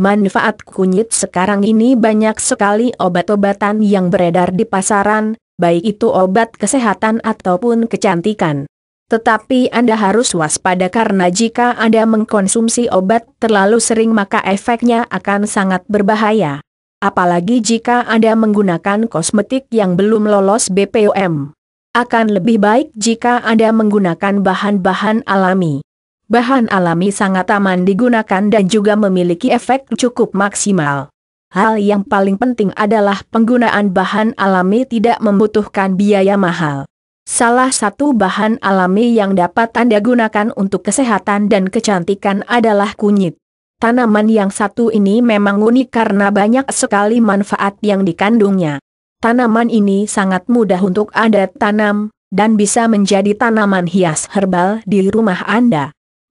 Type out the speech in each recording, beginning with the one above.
Manfaat kunyit sekarang ini banyak sekali obat-obatan yang beredar di pasaran, baik itu obat kesehatan ataupun kecantikan. Tetapi Anda harus waspada karena jika Anda mengkonsumsi obat terlalu sering maka efeknya akan sangat berbahaya. Apalagi jika Anda menggunakan kosmetik yang belum lolos BPOM. Akan lebih baik jika Anda menggunakan bahan-bahan alami bahan alami sangat aman digunakan dan juga memiliki efek cukup maksimal. Hal yang paling penting adalah penggunaan bahan alami tidak membutuhkan biaya mahal. Salah satu bahan alami yang dapat Anda gunakan untuk kesehatan dan kecantikan adalah kunyit. Tanaman yang satu ini memang unik karena banyak sekali manfaat yang dikandungnya. Tanaman ini sangat mudah untuk Anda tanam, dan bisa menjadi tanaman hias herbal di rumah Anda.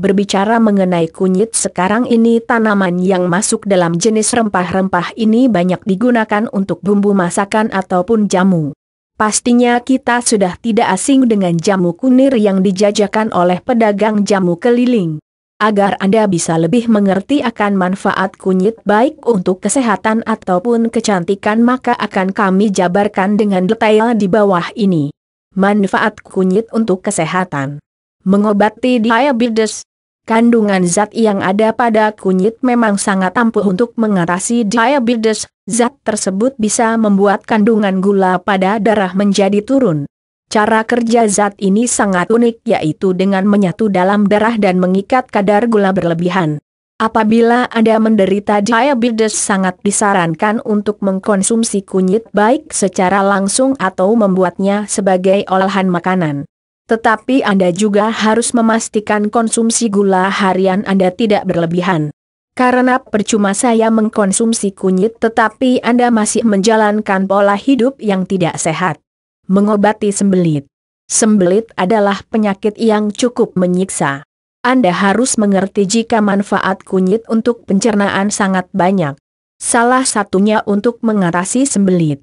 Berbicara mengenai kunyit sekarang ini tanaman yang masuk dalam jenis rempah-rempah ini banyak digunakan untuk bumbu masakan ataupun jamu. Pastinya kita sudah tidak asing dengan jamu kunir yang dijajakan oleh pedagang jamu keliling. Agar Anda bisa lebih mengerti akan manfaat kunyit baik untuk kesehatan ataupun kecantikan maka akan kami jabarkan dengan detail di bawah ini. Manfaat kunyit untuk kesehatan Mengobati diabetes Kandungan zat yang ada pada kunyit memang sangat ampuh untuk mengatasi diabetes, zat tersebut bisa membuat kandungan gula pada darah menjadi turun. Cara kerja zat ini sangat unik yaitu dengan menyatu dalam darah dan mengikat kadar gula berlebihan. Apabila Anda menderita diabetes sangat disarankan untuk mengkonsumsi kunyit baik secara langsung atau membuatnya sebagai olahan makanan. Tetapi Anda juga harus memastikan konsumsi gula harian Anda tidak berlebihan. Karena percuma saya mengkonsumsi kunyit tetapi Anda masih menjalankan pola hidup yang tidak sehat. Mengobati sembelit. Sembelit adalah penyakit yang cukup menyiksa. Anda harus mengerti jika manfaat kunyit untuk pencernaan sangat banyak. Salah satunya untuk mengatasi sembelit.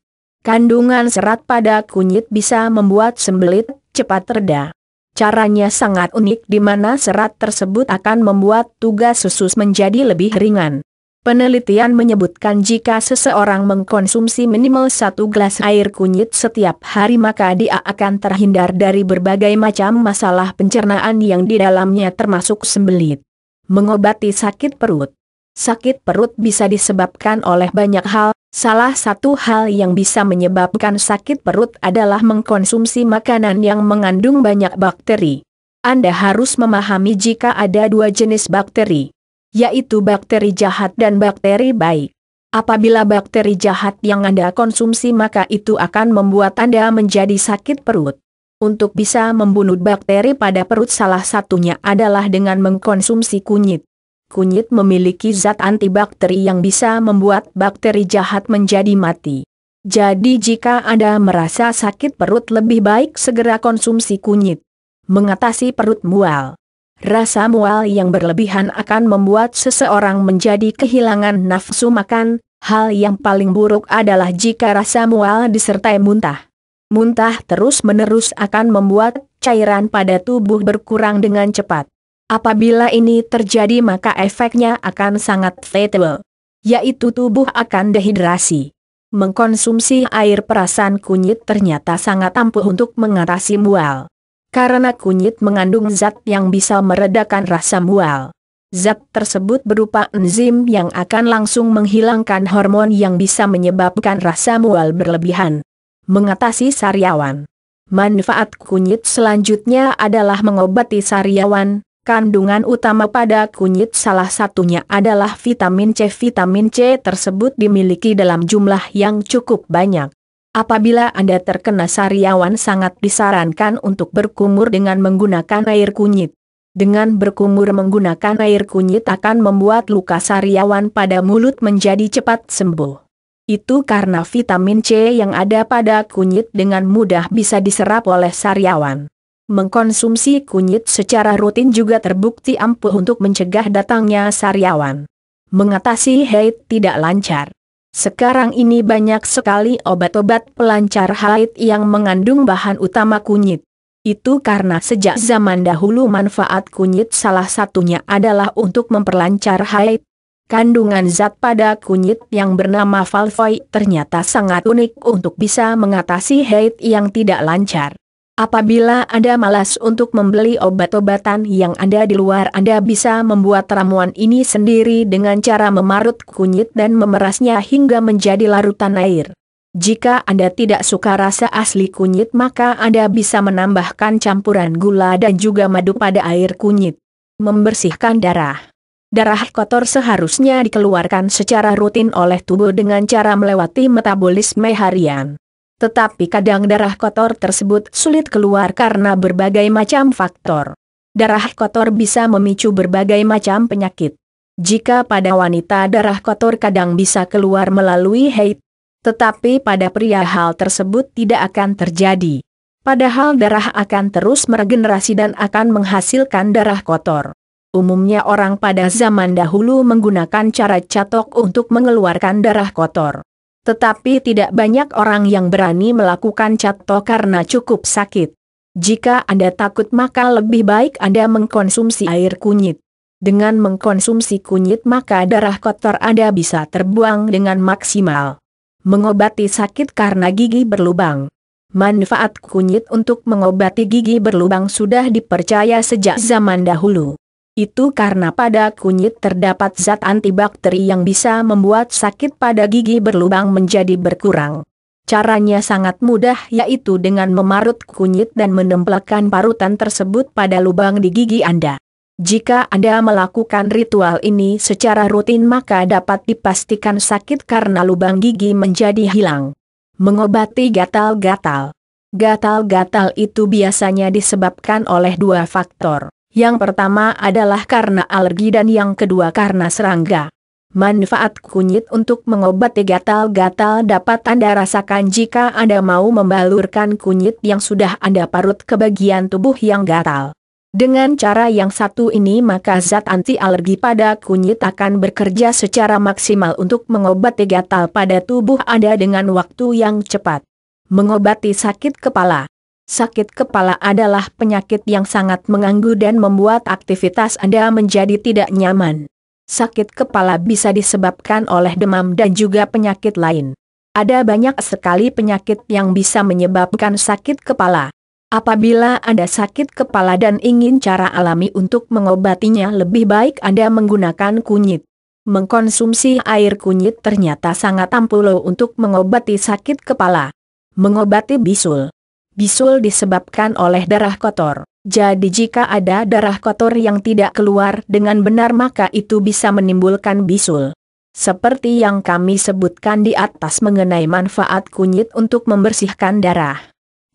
Kandungan serat pada kunyit bisa membuat sembelit cepat reda. Caranya sangat unik di mana serat tersebut akan membuat tugas usus menjadi lebih ringan. Penelitian menyebutkan jika seseorang mengkonsumsi minimal satu gelas air kunyit setiap hari maka dia akan terhindar dari berbagai macam masalah pencernaan yang di dalamnya termasuk sembelit. Mengobati sakit perut Sakit perut bisa disebabkan oleh banyak hal, Salah satu hal yang bisa menyebabkan sakit perut adalah mengkonsumsi makanan yang mengandung banyak bakteri. Anda harus memahami jika ada dua jenis bakteri, yaitu bakteri jahat dan bakteri baik. Apabila bakteri jahat yang Anda konsumsi maka itu akan membuat Anda menjadi sakit perut. Untuk bisa membunuh bakteri pada perut salah satunya adalah dengan mengkonsumsi kunyit kunyit memiliki zat antibakteri yang bisa membuat bakteri jahat menjadi mati. Jadi jika Anda merasa sakit perut lebih baik segera konsumsi kunyit. Mengatasi perut mual. Rasa mual yang berlebihan akan membuat seseorang menjadi kehilangan nafsu makan, hal yang paling buruk adalah jika rasa mual disertai muntah. Muntah terus-menerus akan membuat cairan pada tubuh berkurang dengan cepat. Apabila ini terjadi maka efeknya akan sangat fatal, yaitu tubuh akan dehidrasi. Mengkonsumsi air perasan kunyit ternyata sangat ampuh untuk mengatasi mual. Karena kunyit mengandung zat yang bisa meredakan rasa mual. Zat tersebut berupa enzim yang akan langsung menghilangkan hormon yang bisa menyebabkan rasa mual berlebihan. Mengatasi sariawan. Manfaat kunyit selanjutnya adalah mengobati sariawan, Kandungan utama pada kunyit salah satunya adalah vitamin C. Vitamin C tersebut dimiliki dalam jumlah yang cukup banyak. Apabila Anda terkena sariawan sangat disarankan untuk berkumur dengan menggunakan air kunyit. Dengan berkumur menggunakan air kunyit akan membuat luka sariawan pada mulut menjadi cepat sembuh. Itu karena vitamin C yang ada pada kunyit dengan mudah bisa diserap oleh sariawan. Mengkonsumsi kunyit secara rutin juga terbukti ampuh untuk mencegah datangnya sariawan. Mengatasi haid tidak lancar. Sekarang ini banyak sekali obat-obat pelancar haid yang mengandung bahan utama kunyit. Itu karena sejak zaman dahulu manfaat kunyit salah satunya adalah untuk memperlancar haid. Kandungan zat pada kunyit yang bernama valvoid ternyata sangat unik untuk bisa mengatasi haid yang tidak lancar. Apabila Anda malas untuk membeli obat-obatan yang ada di luar, Anda bisa membuat ramuan ini sendiri dengan cara memarut kunyit dan memerasnya hingga menjadi larutan air. Jika Anda tidak suka rasa asli kunyit, maka Anda bisa menambahkan campuran gula dan juga madu pada air kunyit. Membersihkan darah. Darah kotor seharusnya dikeluarkan secara rutin oleh tubuh dengan cara melewati metabolisme harian. Tetapi kadang darah kotor tersebut sulit keluar karena berbagai macam faktor. Darah kotor bisa memicu berbagai macam penyakit. Jika pada wanita darah kotor kadang bisa keluar melalui haid, tetapi pada pria hal tersebut tidak akan terjadi. Padahal darah akan terus meregenerasi dan akan menghasilkan darah kotor. Umumnya orang pada zaman dahulu menggunakan cara catok untuk mengeluarkan darah kotor. Tetapi tidak banyak orang yang berani melakukan cato karena cukup sakit. Jika Anda takut maka lebih baik Anda mengkonsumsi air kunyit. Dengan mengkonsumsi kunyit maka darah kotor Anda bisa terbuang dengan maksimal. Mengobati sakit karena gigi berlubang. Manfaat kunyit untuk mengobati gigi berlubang sudah dipercaya sejak zaman dahulu. Itu karena pada kunyit terdapat zat antibakteri yang bisa membuat sakit pada gigi berlubang menjadi berkurang. Caranya sangat mudah yaitu dengan memarut kunyit dan menempelkan parutan tersebut pada lubang di gigi Anda. Jika Anda melakukan ritual ini secara rutin maka dapat dipastikan sakit karena lubang gigi menjadi hilang. Mengobati gatal-gatal Gatal-gatal itu biasanya disebabkan oleh dua faktor. Yang pertama adalah karena alergi dan yang kedua karena serangga. Manfaat kunyit untuk mengobati gatal-gatal dapat Anda rasakan jika Anda mau membalurkan kunyit yang sudah Anda parut ke bagian tubuh yang gatal. Dengan cara yang satu ini maka zat anti alergi pada kunyit akan bekerja secara maksimal untuk mengobati gatal pada tubuh Anda dengan waktu yang cepat. Mengobati sakit kepala Sakit kepala adalah penyakit yang sangat mengganggu dan membuat aktivitas Anda menjadi tidak nyaman. Sakit kepala bisa disebabkan oleh demam dan juga penyakit lain. Ada banyak sekali penyakit yang bisa menyebabkan sakit kepala. Apabila Anda sakit kepala dan ingin cara alami untuk mengobatinya lebih baik Anda menggunakan kunyit. Mengkonsumsi air kunyit ternyata sangat ampuh untuk mengobati sakit kepala. Mengobati bisul bisul disebabkan oleh darah kotor. Jadi jika ada darah kotor yang tidak keluar dengan benar maka itu bisa menimbulkan bisul. Seperti yang kami sebutkan di atas mengenai manfaat kunyit untuk membersihkan darah.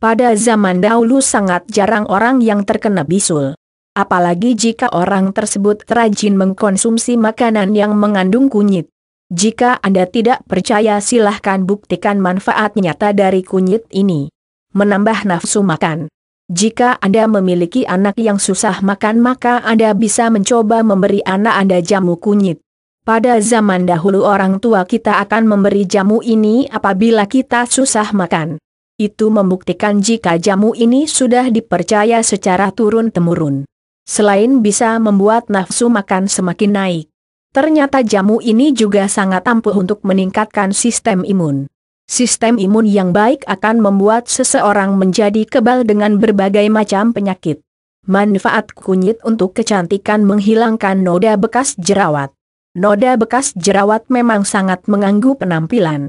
Pada zaman dahulu sangat jarang orang yang terkena bisul. Apalagi jika orang tersebut rajin mengkonsumsi makanan yang mengandung kunyit. Jika Anda tidak percaya silahkan buktikan manfaat nyata dari kunyit ini menambah nafsu makan. Jika Anda memiliki anak yang susah makan maka Anda bisa mencoba memberi anak Anda jamu kunyit. Pada zaman dahulu orang tua kita akan memberi jamu ini apabila kita susah makan. Itu membuktikan jika jamu ini sudah dipercaya secara turun-temurun. Selain bisa membuat nafsu makan semakin naik, ternyata jamu ini juga sangat ampuh untuk meningkatkan sistem imun. Sistem imun yang baik akan membuat seseorang menjadi kebal dengan berbagai macam penyakit. Manfaat kunyit untuk kecantikan menghilangkan noda bekas jerawat. Noda bekas jerawat memang sangat mengganggu penampilan.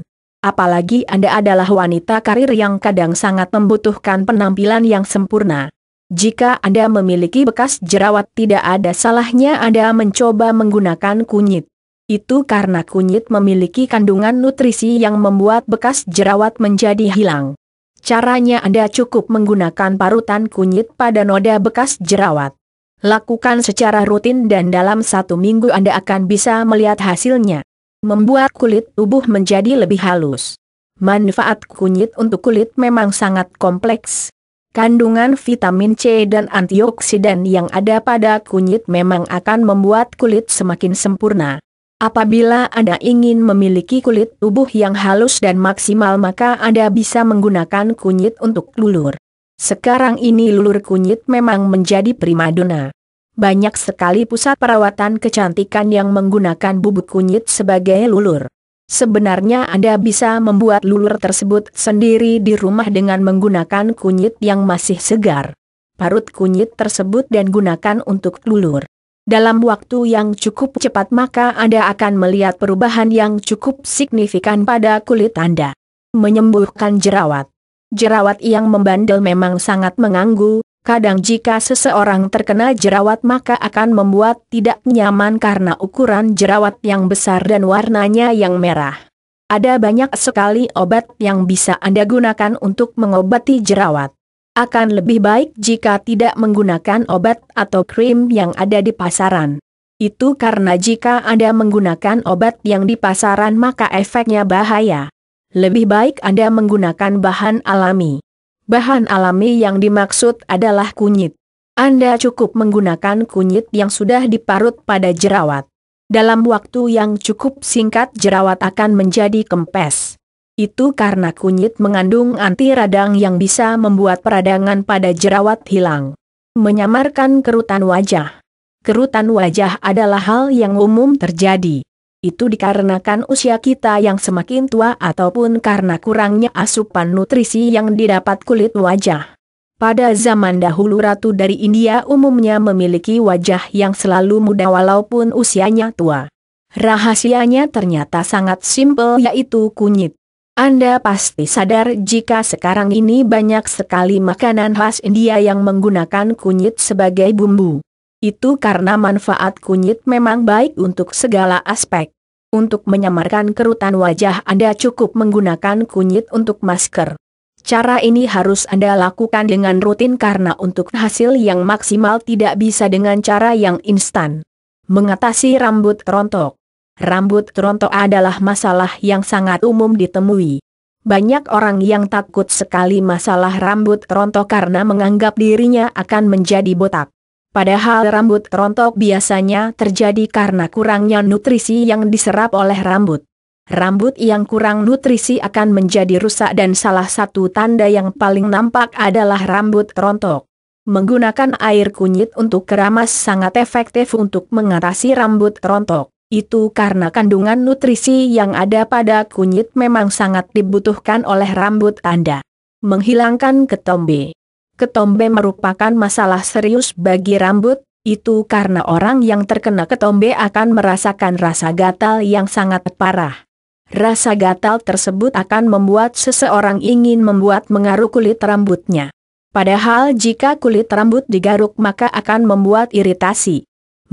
Apalagi Anda adalah wanita karir yang kadang sangat membutuhkan penampilan yang sempurna. Jika Anda memiliki bekas jerawat tidak ada salahnya Anda mencoba menggunakan kunyit. Itu karena kunyit memiliki kandungan nutrisi yang membuat bekas jerawat menjadi hilang. Caranya Anda cukup menggunakan parutan kunyit pada noda bekas jerawat. Lakukan secara rutin dan dalam satu minggu Anda akan bisa melihat hasilnya. Membuat kulit tubuh menjadi lebih halus. Manfaat kunyit untuk kulit memang sangat kompleks. Kandungan vitamin C dan antioksidan yang ada pada kunyit memang akan membuat kulit semakin sempurna. Apabila Anda ingin memiliki kulit tubuh yang halus dan maksimal maka Anda bisa menggunakan kunyit untuk lulur. Sekarang ini lulur kunyit memang menjadi primadona. Banyak sekali pusat perawatan kecantikan yang menggunakan bubuk kunyit sebagai lulur. Sebenarnya Anda bisa membuat lulur tersebut sendiri di rumah dengan menggunakan kunyit yang masih segar. Parut kunyit tersebut dan gunakan untuk lulur. Dalam waktu yang cukup cepat maka Anda akan melihat perubahan yang cukup signifikan pada kulit Anda. Menyembuhkan jerawat. Jerawat yang membandel memang sangat mengganggu, kadang jika seseorang terkena jerawat maka akan membuat tidak nyaman karena ukuran jerawat yang besar dan warnanya yang merah. Ada banyak sekali obat yang bisa Anda gunakan untuk mengobati jerawat akan lebih baik jika tidak menggunakan obat atau krim yang ada di pasaran. Itu karena jika Anda menggunakan obat yang di pasaran maka efeknya bahaya. Lebih baik Anda menggunakan bahan alami. Bahan alami yang dimaksud adalah kunyit. Anda cukup menggunakan kunyit yang sudah diparut pada jerawat. Dalam waktu yang cukup singkat jerawat akan menjadi kempes. Itu karena kunyit mengandung anti radang yang bisa membuat peradangan pada jerawat hilang. Menyamarkan kerutan wajah. Kerutan wajah adalah hal yang umum terjadi. Itu dikarenakan usia kita yang semakin tua ataupun karena kurangnya asupan nutrisi yang didapat kulit wajah. Pada zaman dahulu ratu dari India umumnya memiliki wajah yang selalu muda walaupun usianya tua. Rahasianya ternyata sangat simpel yaitu kunyit. Anda pasti sadar jika sekarang ini banyak sekali makanan khas India yang menggunakan kunyit sebagai bumbu. Itu karena manfaat kunyit memang baik untuk segala aspek. Untuk menyamarkan kerutan wajah Anda cukup menggunakan kunyit untuk masker. Cara ini harus Anda lakukan dengan rutin karena untuk hasil yang maksimal tidak bisa dengan cara yang instan. Mengatasi rambut rontok rambut rontok adalah masalah yang sangat umum ditemui. Banyak orang yang takut sekali masalah rambut rontok karena menganggap dirinya akan menjadi botak. Padahal rambut rontok biasanya terjadi karena kurangnya nutrisi yang diserap oleh rambut. Rambut yang kurang nutrisi akan menjadi rusak dan salah satu tanda yang paling nampak adalah rambut rontok. Menggunakan air kunyit untuk keramas sangat efektif untuk mengatasi rambut rontok. Itu karena kandungan nutrisi yang ada pada kunyit memang sangat dibutuhkan oleh rambut Anda. Menghilangkan ketombe. Ketombe merupakan masalah serius bagi rambut, itu karena orang yang terkena ketombe akan merasakan rasa gatal yang sangat parah. Rasa gatal tersebut akan membuat seseorang ingin membuat mengaruh kulit rambutnya. Padahal jika kulit rambut digaruk maka akan membuat iritasi.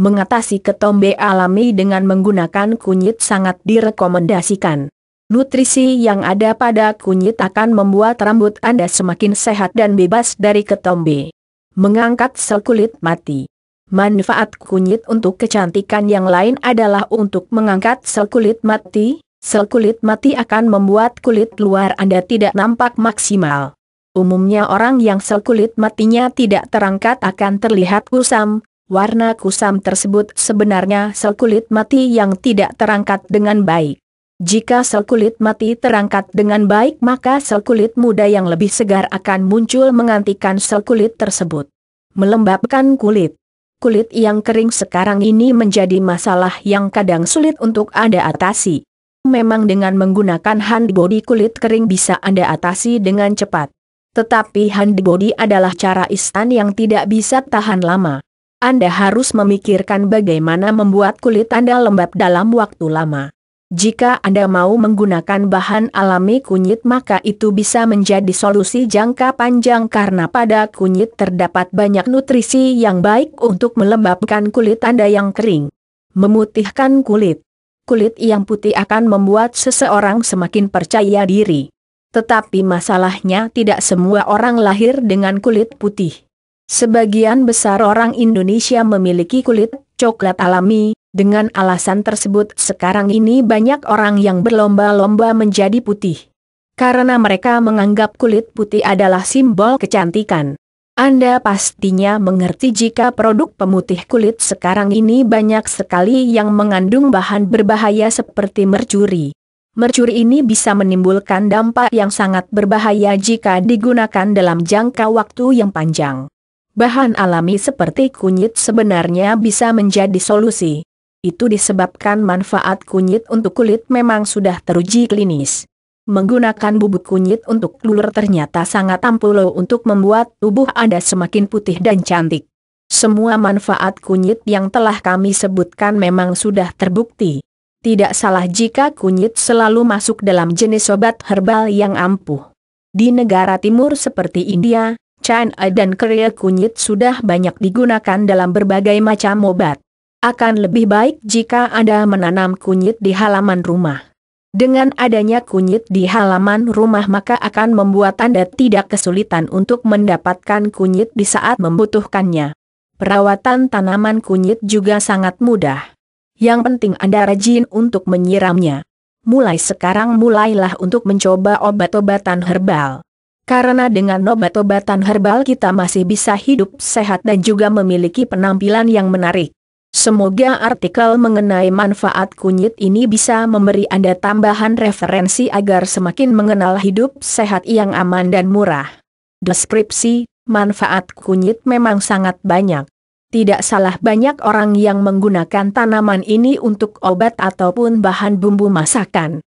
Mengatasi ketombe alami dengan menggunakan kunyit sangat direkomendasikan. Nutrisi yang ada pada kunyit akan membuat rambut Anda semakin sehat dan bebas dari ketombe. Mengangkat sel kulit mati. Manfaat kunyit untuk kecantikan yang lain adalah untuk mengangkat sel kulit mati. Sel kulit mati akan membuat kulit luar Anda tidak nampak maksimal. Umumnya orang yang sel kulit matinya tidak terangkat akan terlihat kusam, warna kusam tersebut sebenarnya sel kulit mati yang tidak terangkat dengan baik. Jika sel kulit mati terangkat dengan baik maka sel kulit muda yang lebih segar akan muncul mengantikan sel kulit tersebut. Melembabkan kulit. Kulit yang kering sekarang ini menjadi masalah yang kadang sulit untuk Anda atasi. Memang dengan menggunakan hand body kulit kering bisa Anda atasi dengan cepat. Tetapi hand body adalah cara instan yang tidak bisa tahan lama. Anda harus memikirkan bagaimana membuat kulit Anda lembab dalam waktu lama. Jika Anda mau menggunakan bahan alami kunyit maka itu bisa menjadi solusi jangka panjang karena pada kunyit terdapat banyak nutrisi yang baik untuk melembabkan kulit Anda yang kering. Memutihkan kulit Kulit yang putih akan membuat seseorang semakin percaya diri. Tetapi masalahnya tidak semua orang lahir dengan kulit putih. Sebagian besar orang Indonesia memiliki kulit coklat alami, dengan alasan tersebut sekarang ini banyak orang yang berlomba-lomba menjadi putih. Karena mereka menganggap kulit putih adalah simbol kecantikan. Anda pastinya mengerti jika produk pemutih kulit sekarang ini banyak sekali yang mengandung bahan berbahaya seperti mercuri. Mercuri ini bisa menimbulkan dampak yang sangat berbahaya jika digunakan dalam jangka waktu yang panjang bahan alami seperti kunyit sebenarnya bisa menjadi solusi. Itu disebabkan manfaat kunyit untuk kulit memang sudah teruji klinis. Menggunakan bubuk kunyit untuk lulur ternyata sangat loh untuk membuat tubuh Anda semakin putih dan cantik. Semua manfaat kunyit yang telah kami sebutkan memang sudah terbukti. Tidak salah jika kunyit selalu masuk dalam jenis obat herbal yang ampuh. Di negara timur seperti India, Chan A eh, dan Korea kunyit sudah banyak digunakan dalam berbagai macam obat. Akan lebih baik jika Anda menanam kunyit di halaman rumah. Dengan adanya kunyit di halaman rumah maka akan membuat Anda tidak kesulitan untuk mendapatkan kunyit di saat membutuhkannya. Perawatan tanaman kunyit juga sangat mudah. Yang penting Anda rajin untuk menyiramnya. Mulai sekarang mulailah untuk mencoba obat-obatan herbal. Karena dengan obat-obatan herbal kita masih bisa hidup sehat dan juga memiliki penampilan yang menarik. Semoga artikel mengenai manfaat kunyit ini bisa memberi Anda tambahan referensi agar semakin mengenal hidup sehat yang aman dan murah. Deskripsi, manfaat kunyit memang sangat banyak. Tidak salah banyak orang yang menggunakan tanaman ini untuk obat ataupun bahan bumbu masakan.